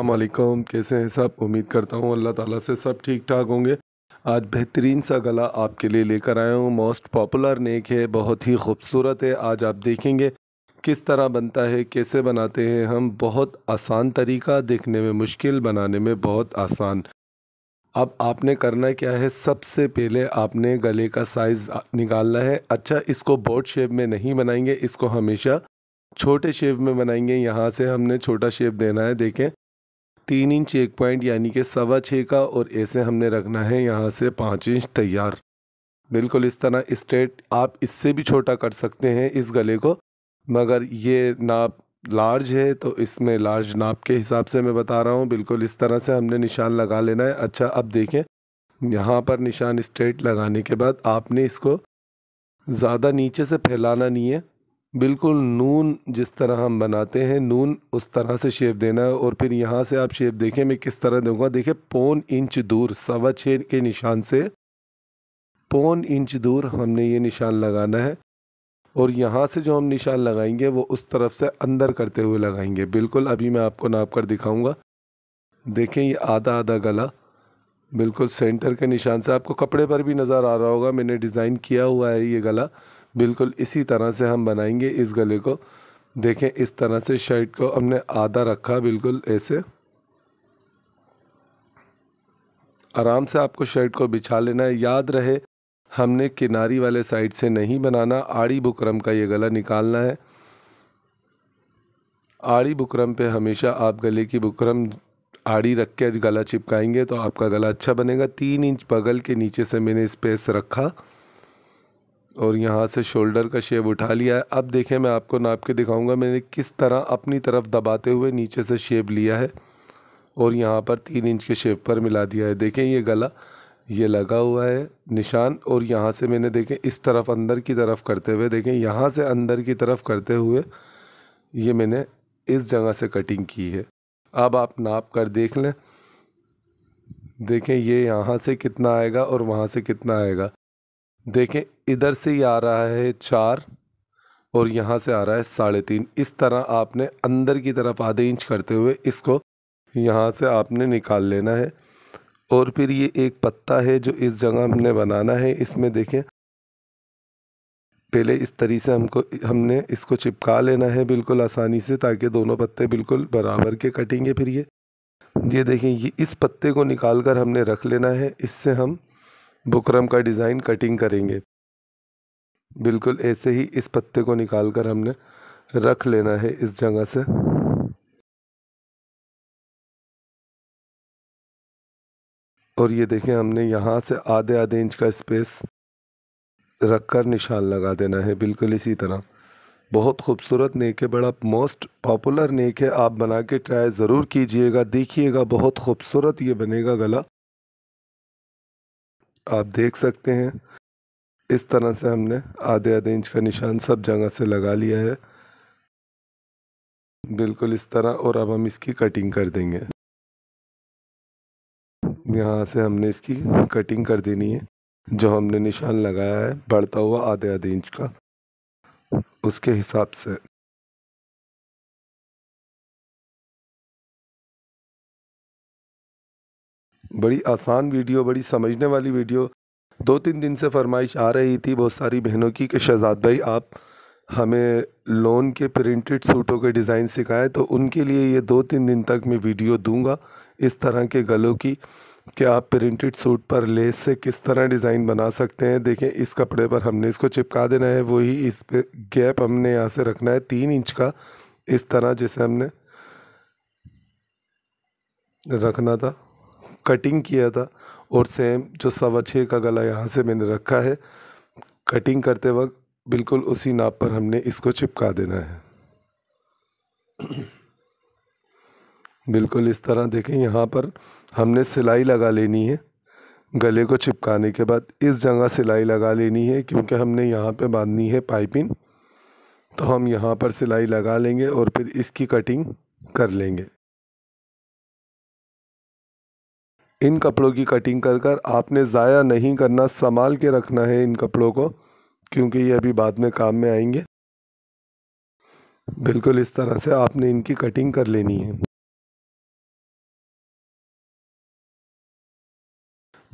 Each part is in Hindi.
अल्लाम कैसे हैं सब उम्मीद करता हूँ अल्लाह ताला से सब ठीक ठाक होंगे आज बेहतरीन सा गला आपके लिए लेकर आया हूँ मोस्ट पॉपुलर नेक है बहुत ही खूबसूरत है आज आप देखेंगे किस तरह बनता है कैसे बनाते हैं हम बहुत आसान तरीका देखने में मुश्किल बनाने में बहुत आसान अब आपने करना क्या है सबसे पहले आपने गले का साइज़ निकालना है अच्छा इसको बोर्ड शेप में नहीं बनाएंगे इसको हमेशा छोटे शेप में बनाएंगे यहाँ से हमने छोटा शेप देना है देखें तीन इंच एक पॉइंट यानी कि सवा छः का और ऐसे हमने रखना है यहाँ से पाँच इंच तैयार बिल्कुल इस तरह स्ट्रेट आप इससे भी छोटा कर सकते हैं इस गले को मगर ये नाप लार्ज है तो इसमें लार्ज नाप के हिसाब से मैं बता रहा हूँ बिल्कुल इस तरह से हमने निशान लगा लेना है अच्छा अब देखें यहाँ पर निशान स्ट्रेट लगाने के बाद आपने इसको ज़्यादा नीचे से फैलाना नहीं है बिल्कुल नून जिस तरह हम बनाते हैं नून उस तरह से शेप देना है और फिर यहाँ से आप शेप देखें मैं किस तरह दूंगा देखिए पौन इंच दूर सवा छः के निशान से पौन इंच दूर हमने ये निशान लगाना है और यहाँ से जो हम निशान लगाएंगे वो उस तरफ से अंदर करते हुए लगाएंगे बिल्कुल अभी मैं आपको नाप कर दिखाऊँगा देखें ये आधा आधा गला बिल्कुल सेंटर के निशान से आपको कपड़े पर भी नज़र आ रहा होगा मैंने डिज़ाइन किया हुआ है ये गला बिल्कुल इसी तरह से हम बनाएंगे इस गले को देखें इस तरह से शर्ट को हमने आधा रखा बिल्कुल ऐसे आराम से आपको शर्ट को बिछा लेना है याद रहे हमने किनारी वाले साइड से नहीं बनाना आड़ी बुकरम का ये गला निकालना है आड़ी बुकरम पे हमेशा आप गले की बुकरम आड़ी रख के गला चिपकाएंगे तो आपका गला अच्छा बनेगा तीन इंच बगल के नीचे से मैंने स्पेस रखा और यहाँ से शोल्डर का शेप उठा लिया है अब देखें मैं आपको नाप के दिखाऊंगा मैंने किस तरह अपनी तरफ दबाते हुए नीचे से शेप लिया है और यहाँ पर तीन इंच के शेप पर मिला दिया है देखें ये गला ये लगा हुआ है निशान और यहाँ से मैंने देखें इस तरफ अंदर की तरफ करते हुए देखें यहाँ से अंदर की तरफ करते हुए ये मैंने इस जगह से कटिंग की है अब आप नाप कर देख लें देखें ये यहाँ से कितना आएगा और वहाँ से कितना आएगा देखें इधर से ही आ रहा है चार और यहाँ से आ रहा है साढ़े तीन इस तरह आपने अंदर की तरफ आधे इंच करते हुए इसको यहाँ से आपने निकाल लेना है और फिर ये एक पत्ता है जो इस जगह हमने बनाना है इसमें देखें पहले इस तरीके से हमको हमने इसको चिपका लेना है बिल्कुल आसानी से ताकि दोनों पत्ते बिल्कुल बराबर के कटेंगे फिर ये ये देखें ये इस पत्ते को निकाल कर हमने रख लेना है इससे हम बुकरम का डिज़ाइन कटिंग करेंगे बिल्कुल ऐसे ही इस पत्ते को निकाल कर हमने रख लेना है इस जगह से और ये देखें हमने यहाँ से आधे आधे इंच का स्पेस रख कर निशान लगा देना है बिल्कुल इसी तरह बहुत खूबसूरत नेक है बड़ा मोस्ट पॉपुलर नेक है आप बना के ट्राई ज़रूर कीजिएगा देखिएगा बहुत खूबसूरत ये बनेगा गला आप देख सकते हैं इस तरह से हमने आधे आधे इंच का निशान सब जगह से लगा लिया है बिल्कुल इस तरह और अब हम इसकी कटिंग कर देंगे यहाँ से हमने इसकी कटिंग कर देनी है जो हमने निशान लगाया है बढ़ता हुआ आधे आधे इंच का उसके हिसाब से बड़ी आसान वीडियो बड़ी समझने वाली वीडियो दो तीन दिन से फरमाइश आ रही थी बहुत सारी बहनों की कि शहजाद भाई आप हमें लोन के प्रिंटेड सूटों के डिज़ाइन सिखाएं तो उनके लिए ये दो तीन दिन तक मैं वीडियो दूंगा इस तरह के गलों की कि आप प्रिंटेड सूट पर लेस से किस तरह डिज़ाइन बना सकते हैं देखें इस कपड़े पर हमने इसको चिपका देना है वही इस पर गैप हमने यहाँ से रखना है तीन इंच का इस तरह जैसे हमने रखना था कटिंग किया था और सेम जो सवा छः का गला यहाँ से मैंने रखा है कटिंग करते वक्त बिल्कुल उसी नाप पर हमने इसको चिपका देना है बिल्कुल इस तरह देखें यहाँ पर हमने सिलाई लगा लेनी है गले को चिपकाने के बाद इस जगह सिलाई लगा लेनी है क्योंकि हमने यहाँ पे बांधनी है पाइपिंग तो हम यहाँ पर सिलाई लगा लेंगे और फिर इसकी कटिंग कर लेंगे इन कपड़ों की कटिंग कर कर आपने ज़ाया नहीं करना संभाल के रखना है इन कपड़ों को क्योंकि ये अभी बाद में काम में आएंगे बिल्कुल इस तरह से आपने इनकी कटिंग कर लेनी है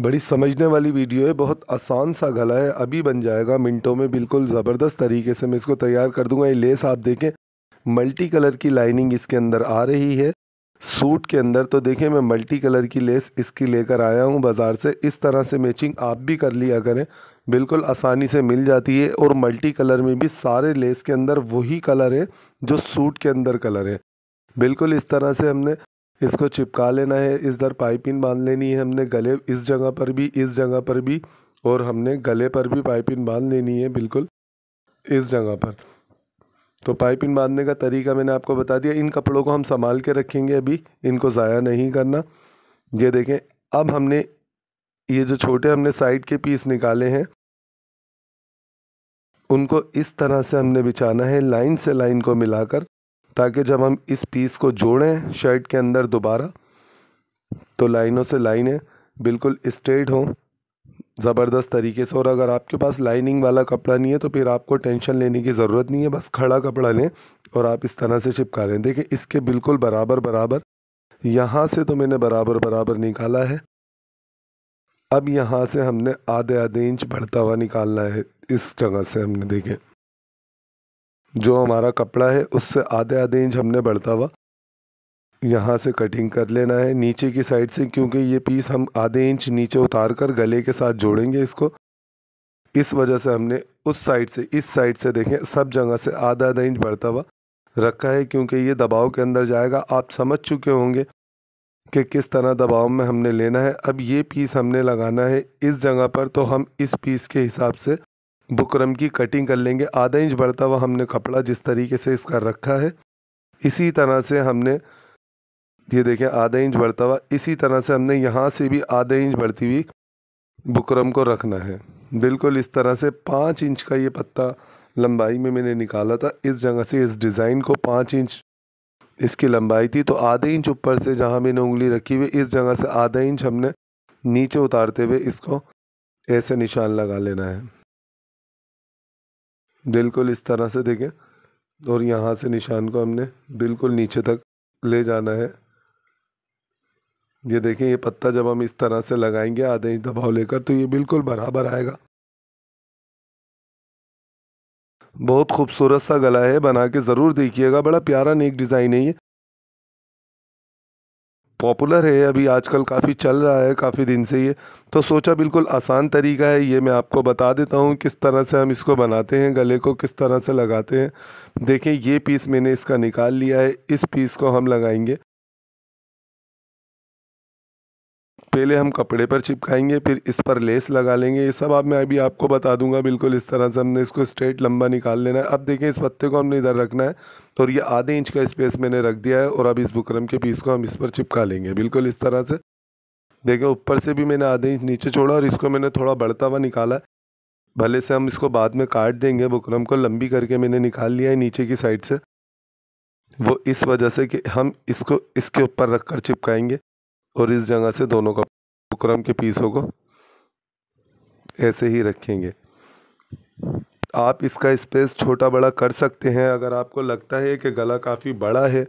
बड़ी समझने वाली वीडियो है बहुत आसान सा गला है अभी बन जाएगा मिनटों में बिल्कुल ज़बरदस्त तरीके से मैं इसको तैयार कर दूंगा ये लेस आप देखें मल्टी कलर की लाइनिंग इसके अंदर आ रही है सूट के अंदर तो देखिए मैं मल्टी कलर की लेस इसकी लेकर आया हूँ बाज़ार से इस तरह से मैचिंग आप भी कर लिया करें बिल्कुल आसानी से मिल जाती है और मल्टी कलर में भी सारे लेस के अंदर वही कलर है जो सूट के अंदर कलर है बिल्कुल इस तरह से हमने इसको चिपका लेना है इस दर पाइपिन बांध लेनी है हमने गले इस जगह पर भी इस जगह पर भी और हमने गले पर भी पाइपिन बांध लेनी है बिल्कुल इस जगह पर तो पाइपिंग बांधने का तरीका मैंने आपको बता दिया इन कपड़ों को हम संभाल के रखेंगे अभी इनको ज़ाया नहीं करना ये देखें अब हमने ये जो छोटे हमने साइड के पीस निकाले हैं उनको इस तरह से हमने बिछाना है लाइन से लाइन को मिलाकर ताकि जब हम इस पीस को जोड़ें शर्ट के अंदर दोबारा तो लाइनों से लाइनें बिल्कुल स्ट्रेट हों ज़बरदस्त तरीके से और अगर आपके पास लाइनिंग वाला कपड़ा नहीं है तो फिर आपको टेंशन लेने की ज़रूरत नहीं है बस खड़ा कपड़ा लें और आप इस तरह से चिपका लें देखिए इसके बिल्कुल बराबर बराबर यहाँ से तो मैंने बराबर बराबर निकाला है अब यहाँ से हमने आधे आधे इंच बढ़ता हुआ निकालना है इस जगह से हमने देखे जो हमारा कपड़ा है उससे आधे आधे इंच हमने बढ़ता हुआ यहाँ से कटिंग कर लेना है नीचे की साइड से क्योंकि ये पीस हम आधे इंच नीचे उतार कर गले के साथ जोड़ेंगे इसको इस वजह से हमने उस साइड से इस साइड से देखें सब जगह से आधा आधा इंच बढ़ता हुआ रखा है क्योंकि ये दबाव के अंदर जाएगा आप समझ चुके होंगे कि किस तरह दबाव में हमने लेना है अब ये पीस हमने लगाना है इस जगह पर तो हम इस पीस के हिसाब से बुकरम की कटिंग कर लेंगे आधा इंच बढ़ता हुआ हमने कपड़ा जिस तरीके से इसका रखा है इसी तरह से हमने ये देखें आधा इंच बढ़ता हुआ इसी तरह से हमने यहाँ से भी आधे इंच बढ़ती हुई बुकरम को रखना है बिल्कुल इस तरह से पाँच इंच का ये पत्ता लंबाई में मैंने निकाला था इस जगह से इस डिज़ाइन को पाँच इंच इसकी लंबाई थी तो आधे इंच ऊपर से जहाँ मैंने उंगली रखी हुई इस जगह से आधा इंच हमने नीचे उतारते हुए इसको ऐसे निशान लगा लेना है बिल्कुल इस तरह से देखें और यहाँ से निशान को हमने बिल्कुल नीचे तक ले जाना है ये देखें ये पत्ता जब हम इस तरह से लगाएंगे आधे इंच दबाव लेकर तो ये बिल्कुल बराबर आएगा बहुत खूबसूरत सा गला है बना के ज़रूर देखिएगा बड़ा प्यारा नेक डिज़ाइन है ये पॉपुलर है अभी आजकल काफ़ी चल रहा है काफ़ी दिन से ये तो सोचा बिल्कुल आसान तरीका है ये मैं आपको बता देता हूँ किस तरह से हम इसको बनाते हैं गले को किस तरह से लगाते हैं देखें ये पीस मैंने इसका निकाल लिया है इस पीस को हम लगाएंगे पहले हम कपड़े पर चिपकाएंगे फिर इस पर लेस लगा लेंगे ये सब आप मैं अभी आपको बता दूंगा बिल्कुल इस तरह से हमने इसको स्ट्रेट लंबा निकाल लेना है अब देखें इस पत्ते को हमने इधर रखना है और ये आधे इंच का स्पेस मैंने रख दिया है और अब इस बुकरम के पीस को हम इस पर चिपका लेंगे बिल्कुल इस तरह से देखें ऊपर से भी मैंने आधे इंच नीचे छोड़ा और इसको मैंने थोड़ा बढ़ता हुआ निकाला भले से हम इसको बाद में काट देंगे बुकरम को लंबी करके मैंने निकाल लिया है नीचे की साइड से वो इस वजह से कि हम इसको इसके ऊपर रख कर चिपकाएंगे और इस जगह से दोनों का क्रम के पीसों को ऐसे ही रखेंगे आप इसका स्पेस छोटा बड़ा कर सकते हैं अगर आपको लगता है कि गला काफ़ी बड़ा है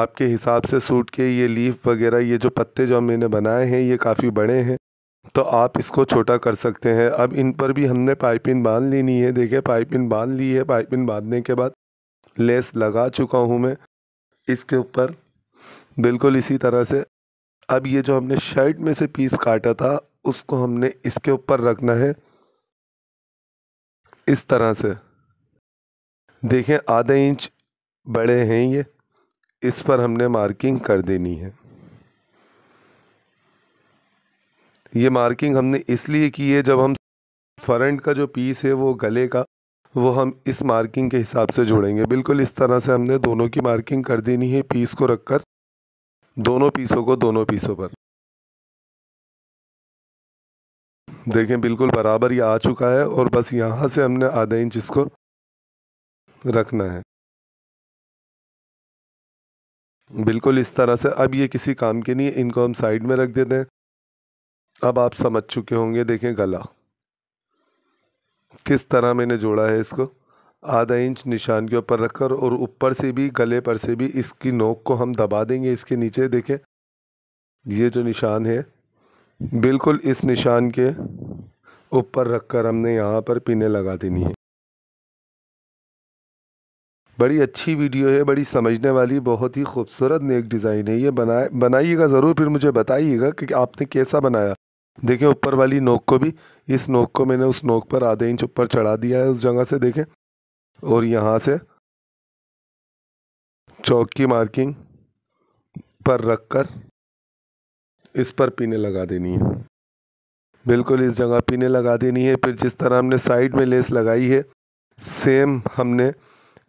आपके हिसाब से सूट के ये लीफ वगैरह ये जो पत्ते जो मैंने बनाए हैं ये काफ़ी बड़े हैं तो आप इसको छोटा कर सकते हैं अब इन पर भी हमने पाइपिन बांध लेनी है देखिए पाइपिन बांध ली है पाइपिन बांधने के बाद लेस लगा चुका हूँ मैं इसके ऊपर बिल्कुल इसी तरह से अब ये जो हमने शर्ट में से पीस काटा था उसको हमने इसके ऊपर रखना है इस तरह से देखें आधा इंच बड़े हैं ये इस पर हमने मार्किंग कर देनी है ये मार्किंग हमने इसलिए की है जब हम फ्रंट का जो पीस है वो गले का वो हम इस मार्किंग के हिसाब से जोड़ेंगे बिल्कुल इस तरह से हमने दोनों की मार्किंग कर देनी है पीस को रखकर दोनों पीसों को दोनों पीसों पर देखें बिल्कुल बराबर ये आ चुका है और बस यहाँ से हमने आधा इंच इसको रखना है बिल्कुल इस तरह से अब ये किसी काम के नहीं इनको हम साइड में रख देते हैं अब आप समझ चुके होंगे देखें गला किस तरह मैंने जोड़ा है इसको आधा इंच निशान के ऊपर रखकर और ऊपर से भी गले पर से भी इसकी नोक को हम दबा देंगे इसके नीचे देखें ये जो निशान है बिल्कुल इस निशान के ऊपर रखकर हमने यहाँ पर पीने लगा देनी है बड़ी अच्छी वीडियो है बड़ी समझने वाली बहुत ही खूबसूरत नेक डिज़ाइन है ये बनाए बनाइएगा ज़रूर फिर मुझे बताइएगा कि आपने कैसा बनाया देखें ऊपर वाली नोक को भी इस नोक को मैंने उस नोक पर आधे इंच ऊपर चढ़ा दिया है उस जगह से देखें और यहाँ से चौक की मार्किंग पर रख कर इस पर पीने लगा देनी है बिल्कुल इस जगह पीने लगा देनी है फिर जिस तरह हमने साइड में लेस लगाई है सेम हमने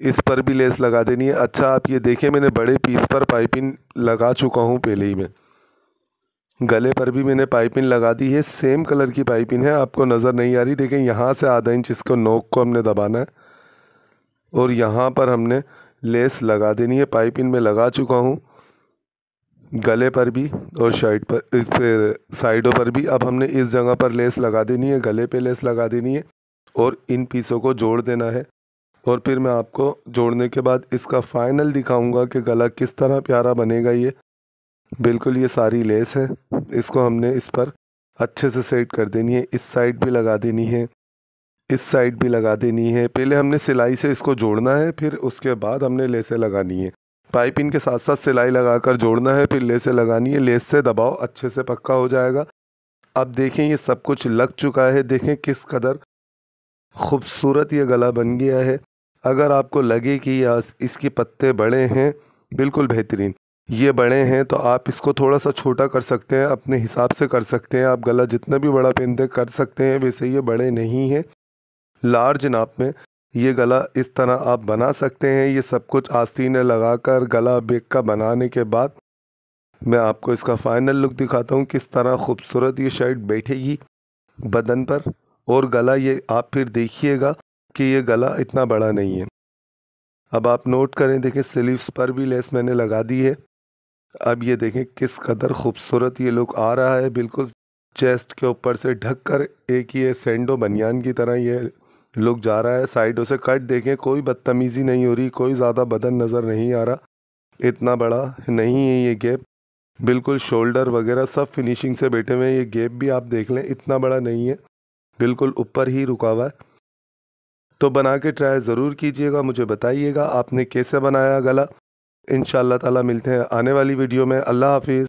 इस पर भी लेस लगा देनी है अच्छा आप ये देखें मैंने बड़े पीस पर पाइपिंग लगा चुका हूँ पहले ही मैं गले पर भी मैंने पाइपिंग लगा दी है सेम कलर की पाइपिंग है आपको नज़र नहीं आ रही देखें यहाँ से आधा इंच इसको नोक को हमने दबाना है और यहाँ पर हमने लेस लगा देनी है पाइपिंग में लगा चुका हूँ गले पर भी और शर्ट पर इस पर साइडों पर भी अब हमने इस जगह पर लेस लगा देनी है गले पे लेस लगा देनी है और इन पीसों को जोड़ देना है और फिर मैं आपको जोड़ने के बाद इसका फाइनल दिखाऊंगा कि गला किस तरह प्यारा बनेगा ये बिल्कुल ये सारी लेस है इसको हमने इस पर अच्छे से सेट कर देनी है इस साइड भी लगा देनी है इस साइड भी लगा देनी है पहले हमने सिलाई से इसको जोड़ना है फिर उसके बाद हमने लेसें लगानी है पाइपिंग के साथ साथ सिलाई लगाकर जोड़ना है फिर लेसें लगानी है लेस से दबाओ अच्छे से पक्का हो जाएगा अब देखें ये सब कुछ लग चुका है देखें किस कदर खूबसूरत ये गला बन गया है अगर आपको लगे कि इसके पत्ते बड़े हैं बिल्कुल बेहतरीन ये बड़े हैं तो आप इसको थोड़ा सा छोटा कर सकते हैं अपने हिसाब से कर सकते हैं आप गला जितना भी बड़ा पहनते कर सकते हैं वैसे ये बड़े नहीं हैं लार्ज नाप में ये गला इस तरह आप बना सकते हैं ये सब कुछ आस्तीने लगाकर गला बेक का बनाने के बाद मैं आपको इसका फाइनल लुक दिखाता हूँ किस तरह खूबसूरत ये शर्ट बैठेगी बदन पर और गला ये आप फिर देखिएगा कि ये गला इतना बड़ा नहीं है अब आप नोट करें देखें स्लीव्स पर भी लेस मैंने लगा दी है अब ये देखें किस कदर खूबसूरत ये लुक आ रहा है बिल्कुल चेस्ट के ऊपर से ढककर एक ये सेंडो बनियान की तरह ये लोग जा रहा है साइडों से कट देखें कोई बदतमीज़ी नहीं हो रही कोई ज़्यादा बदन नज़र नहीं आ रहा इतना बड़ा नहीं है ये गैप बिल्कुल शोल्डर वगैरह सब फिनिशिंग से बैठे हुए हैं ये गैप भी आप देख लें इतना बड़ा नहीं है बिल्कुल ऊपर ही रुका हुआ है तो बना के ट्राई ज़रूर कीजिएगा मुझे बताइएगा आपने कैसे बनाया गला इन ताला मिलते हैं आने वाली वीडियो में अल्लाह हाफिज़